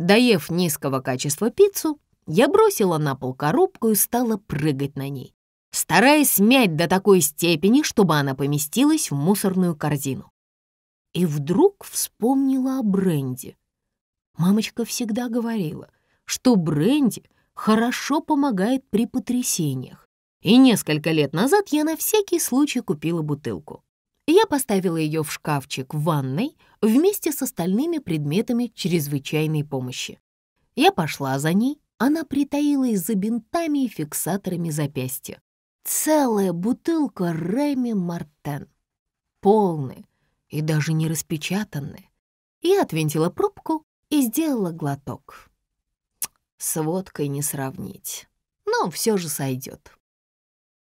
Доев низкого качества пиццу, я бросила на пол коробку и стала прыгать на ней, стараясь смять до такой степени, чтобы она поместилась в мусорную корзину. И вдруг вспомнила о бренде. Мамочка всегда говорила, что бренди хорошо помогает при потрясениях. И несколько лет назад я на всякий случай купила бутылку. Я поставила ее в шкафчик в ванной вместе с остальными предметами чрезвычайной помощи. Я пошла за ней, она притаилась за бинтами и фиксаторами запястья. Целая бутылка Реми Мартен. Полная и даже не распечатанная. Я отвинтила пробку и сделала глоток. С водкой не сравнить, но все же сойдет.